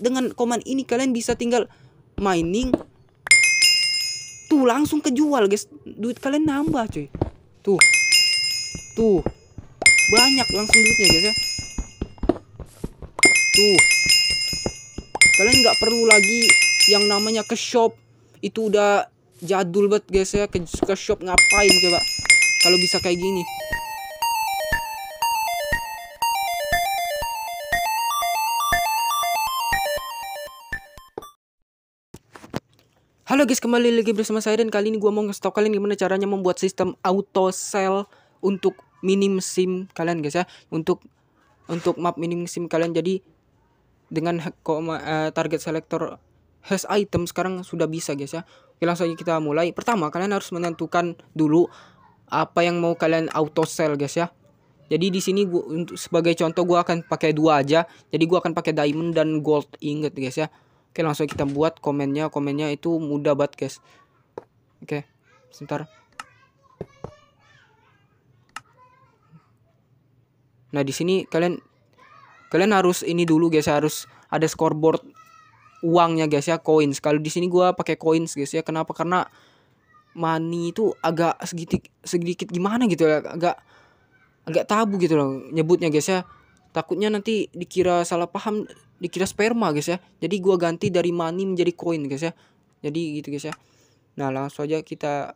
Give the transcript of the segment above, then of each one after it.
dengan command ini kalian bisa tinggal mining tuh langsung kejual guys duit kalian nambah cuy tuh tuh banyak langsung duitnya guys ya tuh kalian nggak perlu lagi yang namanya ke shop itu udah jadul banget guys ya ke, ke shop ngapain coba kalau bisa kayak gini Halo guys, kembali lagi bersama saya dan kali ini gue mau ngasih tau kalian gimana caranya membuat sistem auto sell untuk minim sim kalian guys ya, untuk untuk map minim sim kalian. Jadi dengan koma, uh, target selector has item sekarang sudah bisa guys ya. Oke, langsung aja kita mulai. Pertama, kalian harus menentukan dulu apa yang mau kalian auto sell guys ya. Jadi di sini gua untuk sebagai contoh gua akan pakai dua aja. Jadi gua akan pakai diamond dan gold inget guys ya. Oke langsung kita buat komennya Komennya itu mudah banget guys Oke sebentar Nah di sini kalian kalian harus ini dulu guys ya. harus ada scoreboard uangnya guys ya coins. Kalau di sini gua pakai coins guys ya. Kenapa? Karena money itu agak segitik, sedikit gimana gitu ya. Agak agak tabu gitu loh nyebutnya guys ya. Takutnya nanti dikira salah paham dikira sperma guys ya jadi gua ganti dari money menjadi koin guys ya jadi gitu guys ya nah langsung aja kita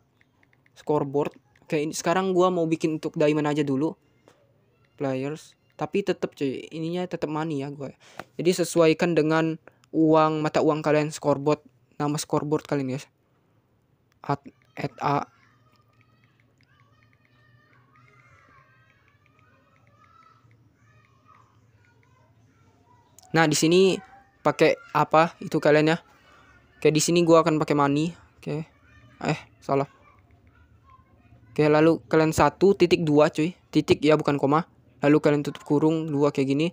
scoreboard kayak ini sekarang gua mau bikin untuk diamond aja dulu players tapi tetap cuy ininya tetap money ya gue ya. jadi sesuaikan dengan uang mata uang kalian scoreboard nama scoreboard kalian guys at, at a Nah, di sini pakai apa itu kalian ya? Oke, di sini gua akan pakai money. Oke. Eh, salah. Oke, lalu kalian satu titik dua cuy. Titik ya bukan koma. Lalu kalian tutup kurung dua kayak gini.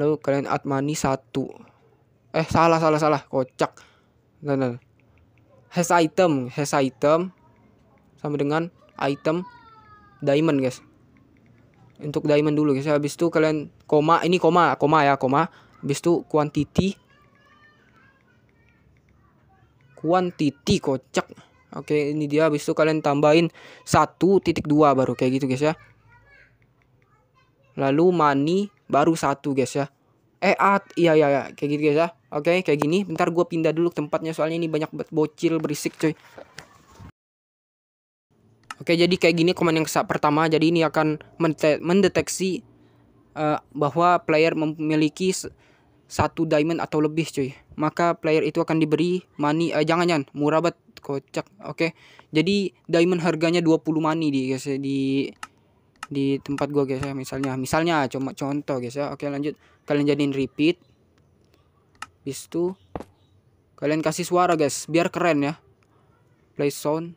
Lalu kalian add money satu. Eh, salah salah salah. Kocak. Nah, nah. Has item, has item sama dengan item diamond guys. Untuk diamond dulu guys. Habis itu kalian koma ini koma koma ya koma habis itu quantity quantity kocak oke ini dia habis itu kalian tambahin 1.2 baru kayak gitu guys ya lalu money baru satu guys ya eh at iya iya iya. kayak gitu guys ya oke kayak gini bentar gue pindah dulu tempatnya soalnya ini banyak bocil berisik coy Oke, jadi kayak gini komen yang pertama. Jadi ini akan mendeteksi uh, bahwa player memiliki satu diamond atau lebih cuy maka player itu akan diberi money eh, jangan jangan banget kocak oke okay? jadi diamond harganya 20 money di guys ya, di di tempat gua guys ya misalnya misalnya cuma contoh guys ya oke okay, lanjut kalian jadiin repeat bis itu kalian kasih suara guys biar keren ya play sound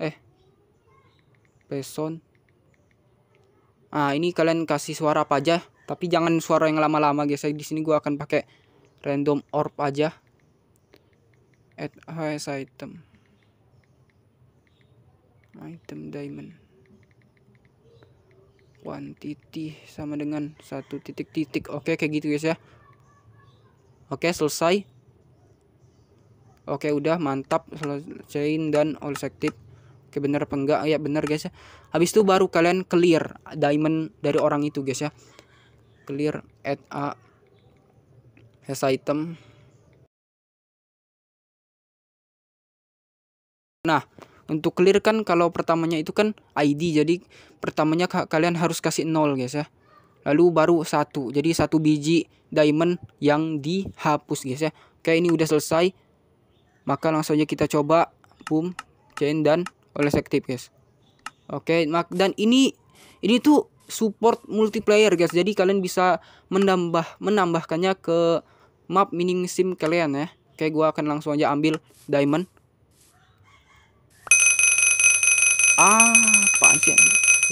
eh play sound ah ini kalian kasih suara apa aja, tapi jangan suara yang lama-lama guys. Di sini gua akan pakai random orb aja. Add highest item. Item diamond. One titik sama dengan satu titik-titik. Oke, kayak gitu guys ya. Oke, selesai. Oke, udah mantap selesaiin dan all active oke bener apa enggak ya bener guys ya habis itu baru kalian clear diamond dari orang itu guys ya clear at a has item nah untuk clear kan kalau pertamanya itu kan ID jadi pertamanya kalian harus kasih nol guys ya lalu baru satu jadi satu biji diamond yang dihapus guys ya kayak ini udah selesai maka langsung aja kita coba boom chain dan oleh sektif guys oke okay, dan ini ini tuh support multiplayer guys jadi kalian bisa menambah menambahkannya ke map mining sim kalian ya oke gua akan langsung aja ambil diamond ah apaan sih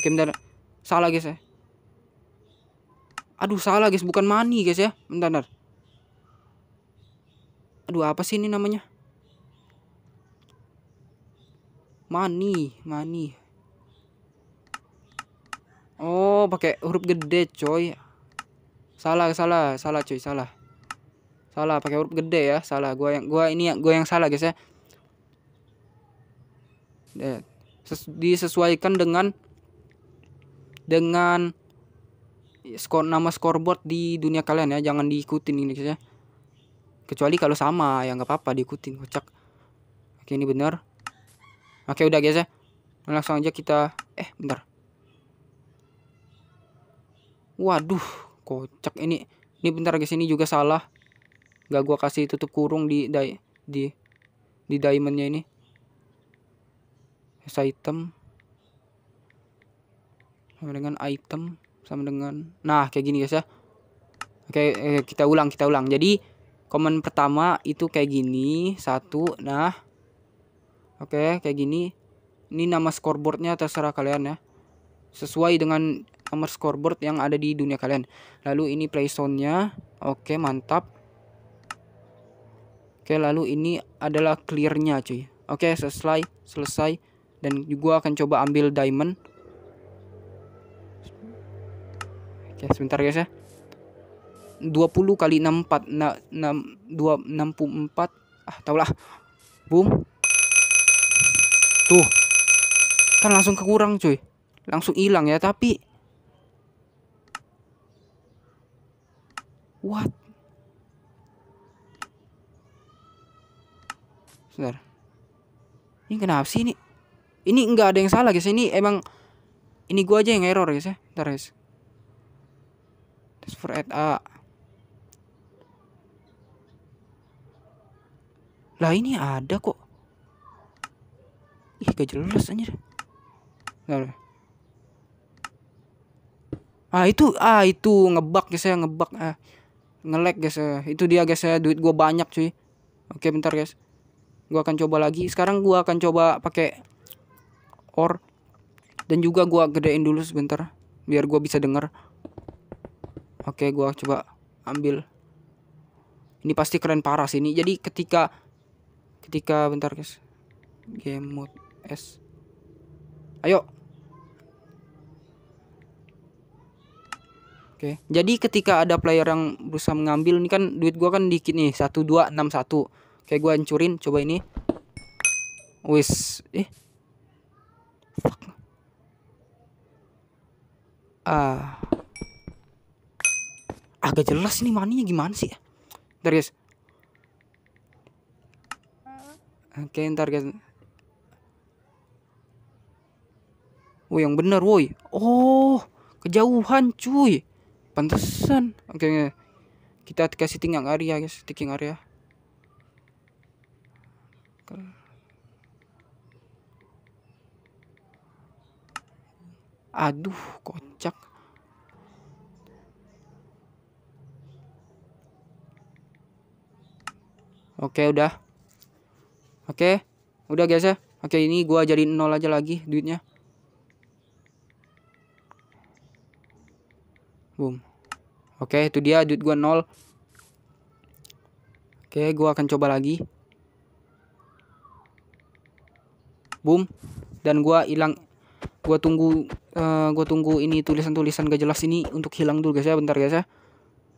oke bentar salah guys ya aduh salah guys bukan money guys ya bentar, bentar. aduh apa sih ini namanya money money oh pakai huruf gede coy salah salah salah coy salah salah pakai huruf gede ya salah gua yang gua ini yang gua yang salah guys ya Ses, disesuaikan dengan dengan skor nama scoreboard di dunia kalian ya jangan diikutin ini guys ya kecuali kalau sama ya nggak apa-apa diikutin kocak oke ini benar Oke udah guys ya. Langsung aja kita eh bentar. Waduh, kocak ini. Ini bentar guys, ini juga salah. Gak gua kasih tutup kurung di di di, di diamondnya ini. Yes, item sama dengan item sama dengan nah kayak gini guys ya oke eh, kita ulang kita ulang jadi komen pertama itu kayak gini satu nah Oke, kayak gini. Ini nama scoreboardnya terserah kalian ya. Sesuai dengan nomor scoreboard yang ada di dunia kalian. Lalu ini play nya Oke, mantap. Oke, lalu ini adalah clear-nya, cuy. Oke, selesai, selesai. Dan juga akan coba ambil diamond. Oke, sebentar guys ya. 20 kali 64 nah, 6 2 64 ah lah boom Tuh. Kan langsung kekurang, cuy. Langsung hilang ya, tapi What? Sebentar. Ini kenapa sih ini? Ini nggak ada yang salah guys. Ini emang ini gua aja yang error guys ya. Ntar guys. for at A. Lah ini ada kok ih gak jelas anjir Bentar. ah itu ah itu ngebak guys ya ngebak ah ngelek guys ya. itu dia guys ya duit gue banyak cuy oke bentar guys gue akan coba lagi sekarang gue akan coba pakai or dan juga gue gedein dulu sebentar biar gue bisa denger oke gue coba ambil ini pasti keren parah sih ini jadi ketika ketika bentar guys game mode S ayo Oke, jadi ketika ada player yang berusaha mengambil ini kan duit gua kan dikit nih, 1261. Kayak gua hancurin coba ini. Wis, eh. Fuck. Ah. Agak jelas ini maninya gimana sih? ya? guys. Oke, okay, ntar guys. Woi oh, yang bener woi. Oh kejauhan cuy. Pantesan. Oke, okay, kita kasih tinggal area ya, guys, tinggal area. Ya. Aduh, kocak. Oke, udah. Oke, udah guys ya. Oke, ini gua jadi nol aja lagi duitnya. boom oke okay, itu dia duit gua nol oke okay, gua akan coba lagi boom dan gua hilang gua tunggu uh, gua tunggu ini tulisan-tulisan gak jelas ini untuk hilang dulu guys ya bentar guys ya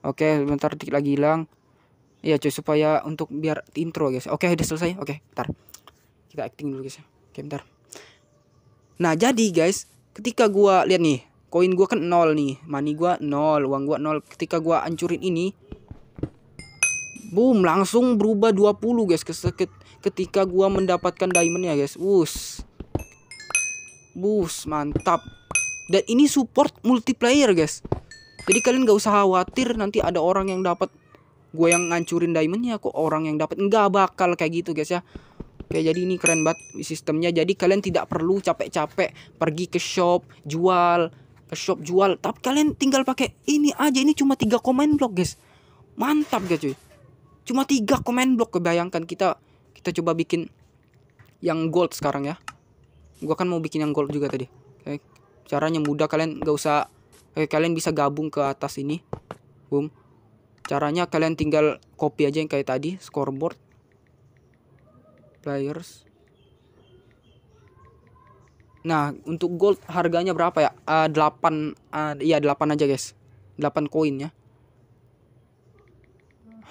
oke okay, bentar titik lagi hilang Iya cuy supaya untuk biar intro guys. Oke okay, udah selesai. Oke okay, bentar. Kita acting dulu guys. Ya. Oke okay, bentar. Nah jadi guys ketika gua lihat nih koin gue kan nol nih money gue nol uang gue nol ketika gue ancurin ini boom langsung berubah 20 guys ketika gue mendapatkan diamond ya guys wus bus mantap dan ini support multiplayer guys jadi kalian gak usah khawatir nanti ada orang yang dapat gue yang ngancurin diamondnya kok orang yang dapat nggak bakal kayak gitu guys ya Oke, jadi ini keren banget sistemnya. Jadi kalian tidak perlu capek-capek pergi ke shop, jual, shop jual tapi kalian tinggal pakai ini aja ini cuma tiga komen blok guys mantap gak cuy cuma tiga komen blok kebayangkan kita kita coba bikin yang gold sekarang ya gua kan mau bikin yang gold juga tadi Oke. caranya mudah kalian nggak usah Oke, kalian bisa gabung ke atas ini boom caranya kalian tinggal copy aja yang kayak tadi scoreboard players Nah, untuk gold harganya berapa ya? Uh, 8 uh, ya 8 aja, guys. 8 koin ya.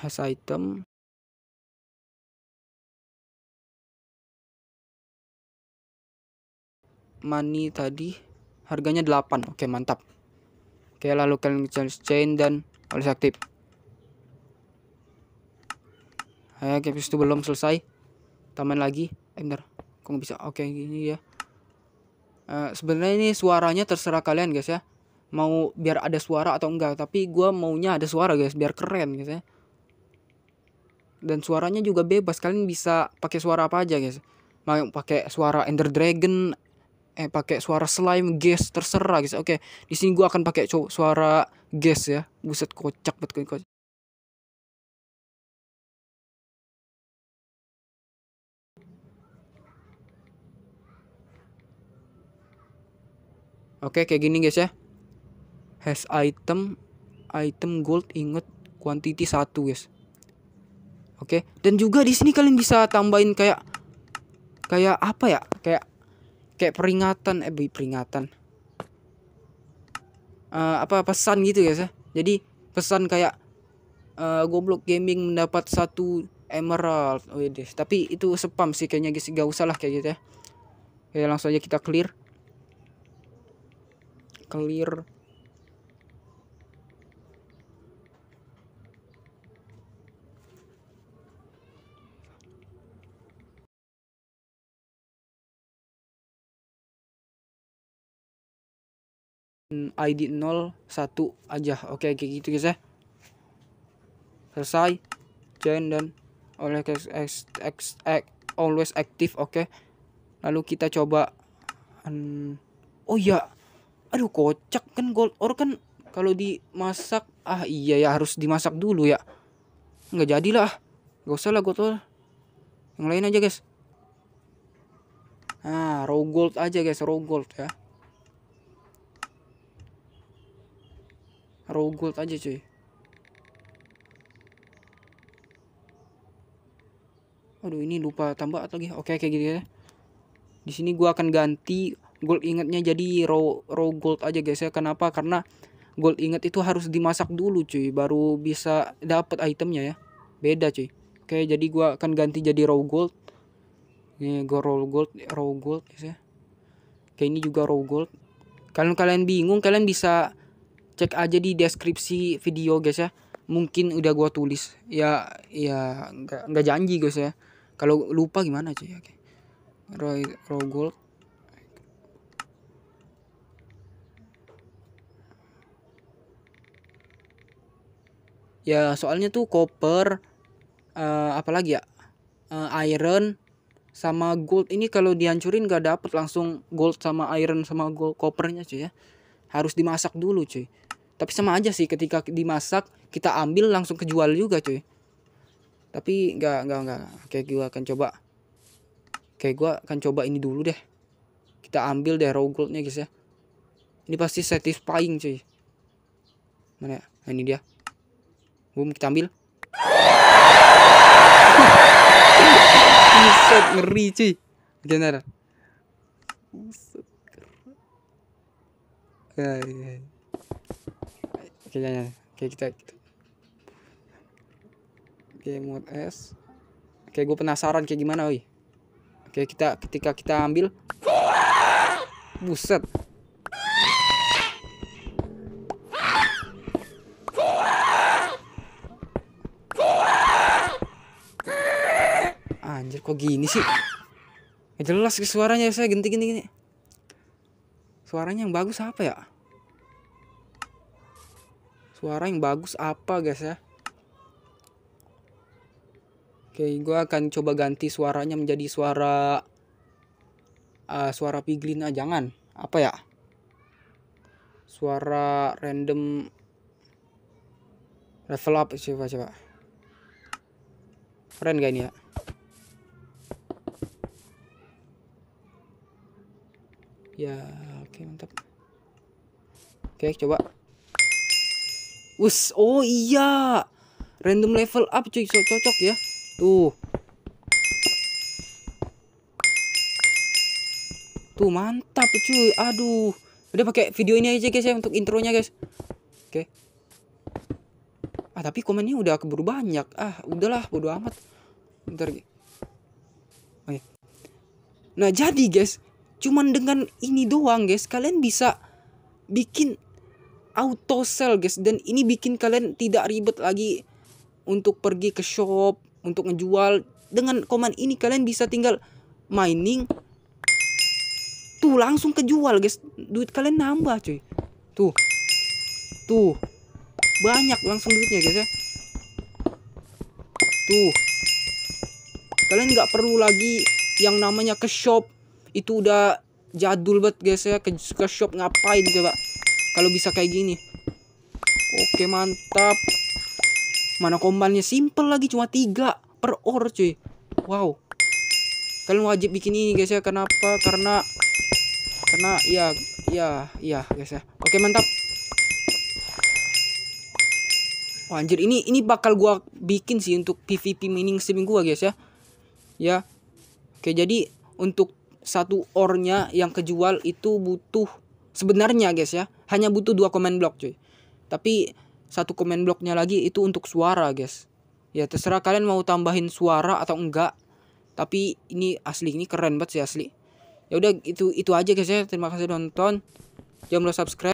Has item. Money tadi harganya 8. Oke, mantap. Oke, lalu kalian challenge chain dan harus aktif. Ayo, habis itu belum selesai. Taman lagi. Eh, bentar. Kok bisa? Oke, gini ya. Eh, sebenarnya ini suaranya terserah kalian guys ya. Mau biar ada suara atau enggak, tapi gue maunya ada suara guys, biar keren guys ya. Dan suaranya juga bebas, kalian bisa pakai suara apa aja guys. Mau pakai suara Ender Dragon, eh pakai suara slime guys terserah guys. Oke, di sini gue akan pakai suara guys ya. Buset kocak banget kocak. Oke, kayak gini guys ya. Has item item gold inget quantity 1 guys. Oke, dan juga di sini kalian bisa tambahin kayak kayak apa ya? Kayak kayak peringatan eh peringatan. Uh, apa pesan gitu guys ya. Jadi pesan kayak uh, goblok gaming mendapat satu emerald. Wih, oh, iya, tapi itu spam sih kayaknya guys, gak usah lah kayak gitu ya. Oke, langsung aja kita clear clear ID 01 aja oke kayak gitu guys ya selesai join dan oleh guys x, x, x always active oke okay. lalu kita coba um, oh ya aduh kocak kan gold ore kan kalau dimasak ah iya ya harus dimasak dulu ya nggak jadilah nggak usah lah gold ore yang lain aja guys ah raw gold aja guys raw gold ya raw gold aja cuy aduh ini lupa tambah atau lagi oke kayak gitu ya di sini gua akan ganti gold ingatnya jadi raw raw gold aja guys ya kenapa karena gold ingat itu harus dimasak dulu cuy baru bisa dapat itemnya ya beda cuy oke jadi gua akan ganti jadi raw gold nih gua raw gold raw gold guys ya Kayak ini juga raw gold Kalau kalian bingung kalian bisa cek aja di deskripsi video guys ya mungkin udah gua tulis ya ya nggak nggak janji guys ya kalau lupa gimana cuy oke raw raw gold ya soalnya tuh koper uh, eh, apalagi ya uh, iron sama gold ini kalau dihancurin gak dapet langsung gold sama iron sama gold kopernya cuy ya harus dimasak dulu cuy tapi sama aja sih ketika dimasak kita ambil langsung kejual juga cuy tapi nggak nggak nggak oke gue akan coba oke gue akan coba ini dulu deh kita ambil deh raw goldnya guys ya ini pasti satisfying cuy mana ya? Nah, ini dia Boom kita ambil. Buset ngeri cuy. Gimana? Oke, ya, ya. Oke, kita, kita. Oke, mode S. Oke, gue penasaran kayak gimana, woi. Oke, kita ketika kita ambil. Buset. anjir kok gini sih nggak jelas suaranya saya genti gini gini suaranya yang bagus apa ya suara yang bagus apa guys ya oke gue akan coba ganti suaranya menjadi suara uh, suara piglin aja, ah, jangan apa ya suara random level up coba coba keren gak ini ya ya oke mantap oke coba us oh iya random level up cuy so, cocok ya tuh tuh mantap cuy aduh udah pakai video ini aja guys ya untuk intronya guys oke okay. ah tapi komennya udah keburu banyak ah udahlah bodo amat ntar oke oh, iya. nah jadi guys cuman dengan ini doang guys kalian bisa bikin auto sell guys dan ini bikin kalian tidak ribet lagi untuk pergi ke shop untuk ngejual dengan komand ini kalian bisa tinggal mining tuh langsung kejual guys duit kalian nambah cuy tuh tuh banyak langsung duitnya guys ya tuh kalian nggak perlu lagi yang namanya ke shop itu udah jadul banget guys ya ke, ke shop ngapain coba kalau bisa kayak gini. Oke, mantap. Mana kombannya simple lagi cuma tiga per or cuy. Wow. Kalian wajib bikin ini guys ya. Kenapa? Karena karena ya ya ya guys ya. Oke, mantap. Wah, anjir ini ini bakal gua bikin sih untuk PVP mining seminggu gua guys ya. Ya. Oke, jadi untuk satu ornya yang kejual itu butuh sebenarnya guys ya hanya butuh dua komen blok cuy tapi satu komen bloknya lagi itu untuk suara guys ya terserah kalian mau tambahin suara atau enggak tapi ini asli ini keren banget sih asli ya udah itu itu aja guys ya terima kasih nonton jangan lupa subscribe